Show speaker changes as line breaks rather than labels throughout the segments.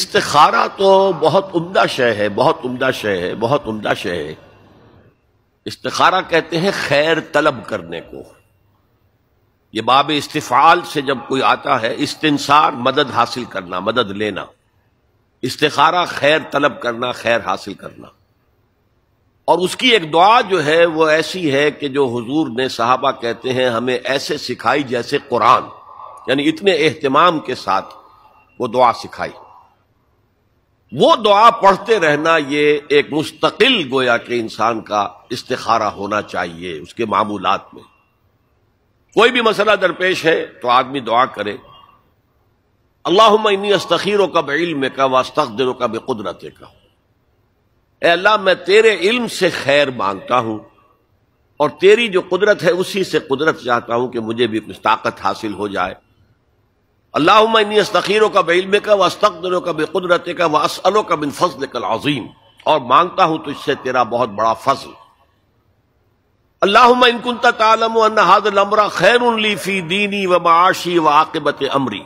इस्तारा तो बहुत उम्दा शय है बहुत उम्दा शय है बहुत उम्दा शय है इस्तारा कहते हैं खैर तलब करने को ये बाब इस्तफ़ाल से जब कोई आता है इस्तनसार मदद हासिल करना मदद लेना इस्तारा खैर तलब करना खैर हासिल करना और उसकी एक दुआ जो है वो ऐसी है कि जो हुजूर ने साहबा कहते हैं हमें ऐसे सिखाई जैसे कुरान यानी इतने एहतमाम के साथ वो दुआ सिखाई वो दुआ पढ़ते रहना ये एक मुस्तकिल गोया के इंसान का इस्तारा होना चाहिए उसके मामूलात में कोई भी मसला दरपेश है तो आदमी दुआ करे अल्लाह इन्नी अस्तखीरों का में का वस्तकदरों का बेकुदरत का अल्लाह मैं तेरे इल्म से खैर मांगता हूं और तेरी जो कुदरत है उसी से कुदरत चाहता हूं कि मुझे भी कुछ ताकत हासिल हो जाए अल्लाह इन अल्लाहमीर का बेलम का व अस्तकदर का बेकुदरत का व असलो का बिन फजल कल अजीम और मांगता हूं तो इससे तेरा बहुत बड़ा फजल अल्लाह इनकुनता तालम हाजमरा खैर लीफी दीनी व माशी व आकबत अमरी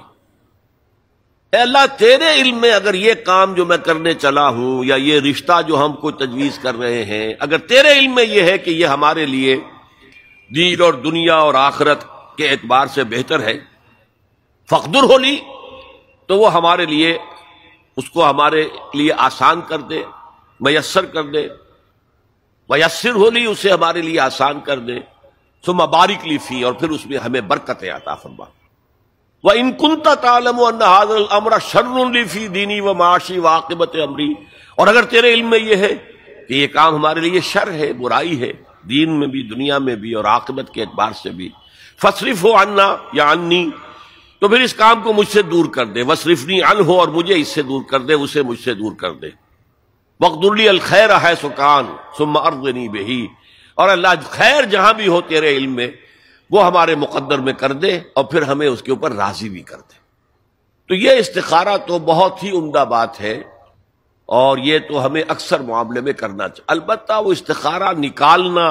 अल्लाह तेरे इल्म में अगर ये काम जो मैं करने चला हूं या ये रिश्ता जो हमको तजवीज़ कर रहे हैं अगर तेरे इल्म में यह है कि यह हमारे लिए दीन और दुनिया और आखरत के एतबार से बेहतर है फकदुर हो ली तो वो हमारे लिए उसको हमारे लिए आसान कर दे मैसर कर दे मैसर हो ली उसे हमारे लिए आसान कर दे सो मबारिक ली फी और फिर उसमें हमें बरकतें आता फरमा व इनकुनता तालम हाजल अमरा शर्रफी दीनी व माशी वाकबत अमरी और अगर तेरे इल्म में यह है कि यह काम हमारे लिए शर है बुराई है दीन में भी दुनिया में भी और आकबत के अतबार से भी फसरिफ हो अन्ना या अन्नी तो फिर इस काम को मुझसे दूर कर दे वसरिफनी अन हो और मुझे इससे दूर कर दे उसे मुझसे दूर कर दे मकदुल्ली अल खैर है सुकान सुम अर्दनी बेही और अल्लाह खैर जहां भी हो तेरे इल्म में वो हमारे मुकद्दर में कर दे और फिर हमें उसके ऊपर राजी भी कर दे तो ये इस्तारा तो बहुत ही उमदा बात है और ये तो हमें अक्सर मामले में करना चाहिए अलबत् वो इस्तारा निकालना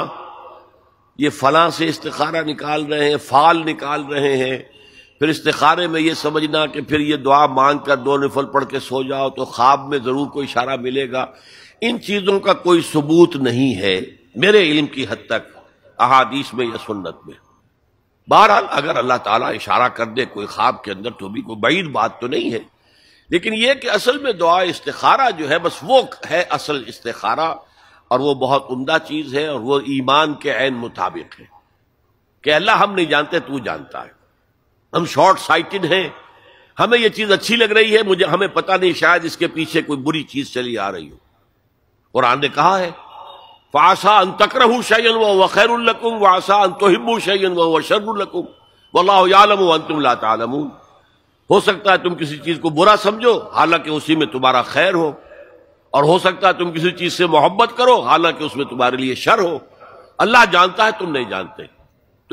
ये फला से इस्तारा निकाल रहे हैं फाल निकाल रहे हैं फिर इस्तारे में यह समझना कि फिर यह दुआ मांग कर दो नफल पढ़ के सो जाओ तो ख्वाब में ज़रूर कोई इशारा मिलेगा इन चीज़ों का कोई सबूत नहीं है मेरे इल्म की हद तक अहादीस में या सुन्नत में बहरहाल अगर अल्लाह ताला इशारा कर दे कोई ख्वाब के अंदर तो भी कोई बईद बात तो नहीं है लेकिन यह कि असल में दुआ इस्तारा जो है बस वो है असल इस्तारा और वो बहुत उमदा चीज़ है और वो ईमान के आन मुताबिक है कि अल्लाह हम नहीं जानते तू जानता है हम शॉर्ट साइटेड हैं हमें यह चीज अच्छी लग रही है मुझे हमें पता नहीं शायद इसके पीछे कोई बुरी चीज चली आ रही हो कुरान ने कहा है फासा अन रहू शयन व वखैरकुम वासा अन हिब्बू शयन व शरुलकुम वल्लाम तुम ला हो सकता है तुम किसी चीज को बुरा समझो हालांकि उसी में तुम्हारा खैर हो और हो सकता है तुम किसी चीज से मोहब्बत करो हालांकि उसमें तुम्हारे लिए शर हो अल्लाह जानता है तुम नहीं जानते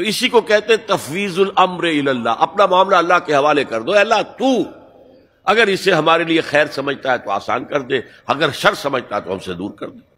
तो इसी को कहते हैं तफवीजुल अम्र अपना मामला अल्लाह के हवाले कर दो अल्लाह तू अगर इसे हमारे लिए खैर समझता है तो आसान कर दे अगर शर समझता है तो हमसे दूर कर दे